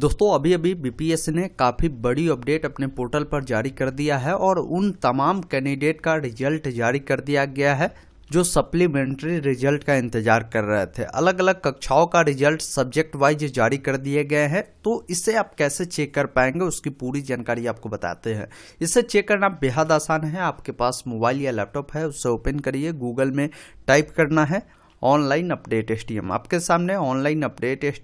दोस्तों अभी अभी बीपीएससी ने काफ़ी बड़ी अपडेट अपने पोर्टल पर जारी कर दिया है और उन तमाम कैंडिडेट का रिजल्ट जारी कर दिया गया है जो सप्लीमेंट्री रिजल्ट का इंतजार कर रहे थे अलग अलग कक्षाओं का रिजल्ट सब्जेक्ट वाइज जारी कर दिए गए हैं तो इसे आप कैसे चेक कर पाएंगे उसकी पूरी जानकारी आपको बताते हैं इसे चेक करना बेहद आसान है आपके पास मोबाइल या लैपटॉप है उसे ओपन करिए गूगल में टाइप करना है ऑनलाइन अपडेट एस आपके सामने ऑनलाइन अपडेट एस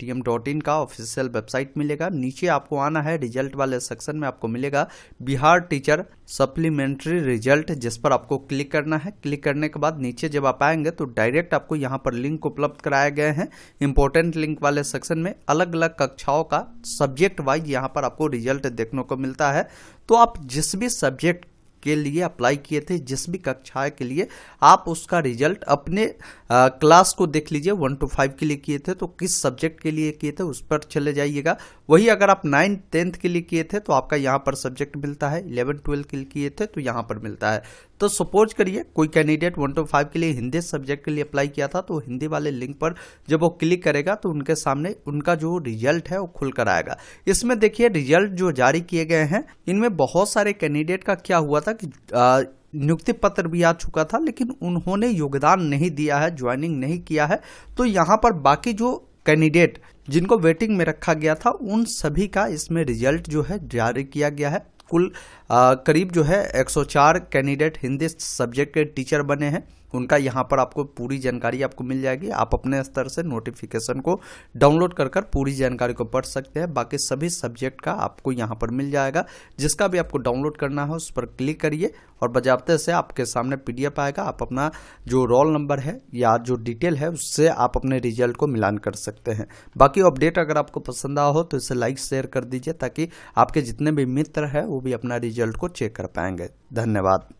का ऑफिशियल वेबसाइट मिलेगा नीचे आपको आना है रिजल्ट वाले सेक्शन में आपको मिलेगा बिहार टीचर सप्लीमेंट्री रिजल्ट जिस पर आपको क्लिक करना है क्लिक करने के बाद नीचे जब आप आएंगे तो डायरेक्ट आपको यहाँ पर लिंक उपलब्ध कराए गए हैं इंपॉर्टेंट लिंक वाले सेक्शन में अलग अलग कक्षाओं का सब्जेक्ट वाइज यहाँ पर आपको रिजल्ट देखने को मिलता है तो आप जिस भी सब्जेक्ट के लिए अप्लाई किए थे जिस भी कक्षा के लिए आप उसका रिजल्ट अपने आ, क्लास को देख लीजिए वन टू फाइव के लिए किए थे तो किस सब्जेक्ट के लिए किए थे उस पर चले जाइएगा वही अगर आप नाइन टेंथ के लिए किए थे तो आपका यहाँ पर सब्जेक्ट मिलता है इलेवन ट्वेल्थ के लिए किए थे तो यहाँ पर मिलता है तो सपोज करिए कोई कैंडिडेट वन टू फाइव के लिए हिंदी सब्जेक्ट के लिए अप्लाई किया था तो हिंदी वाले लिंक पर जब वो क्लिक करेगा तो उनके सामने उनका जो रिजल्ट है वो खुल कर आएगा इसमें देखिए रिजल्ट जो जारी किए गए हैं इनमें बहुत सारे कैंडिडेट का क्या हुआ था था कि नियुक्ति पत्र भी आ चुका था लेकिन उन्होंने योगदान नहीं दिया है ज्वाइनिंग नहीं किया है तो यहाँ पर बाकी जो कैंडिडेट जिनको वेटिंग में रखा गया था उन सभी का इसमें रिजल्ट जो है जारी किया गया है कुल आ, करीब जो है 104 कैंडिडेट हिंदी सब्जेक्ट के टीचर बने हैं उनका यहाँ पर आपको पूरी जानकारी आपको मिल जाएगी आप अपने स्तर से नोटिफिकेशन को डाउनलोड कर कर पूरी जानकारी को पढ़ सकते हैं बाकी सभी सब्जेक्ट का आपको यहाँ पर मिल जाएगा जिसका भी आपको डाउनलोड करना है उस पर क्लिक करिए और बजाबते से आपके सामने पी आएगा आप अपना जो रोल नंबर है या जो डिटेल है उससे आप अपने रिजल्ट को मिलान कर सकते हैं बाकी अपडेट अगर आपको पसंद आया हो तो इसे लाइक शेयर कर दीजिए ताकि आपके जितने भी मित्र हैं वो भी अपना रिजल्ट को चेक कर पाएंगे धन्यवाद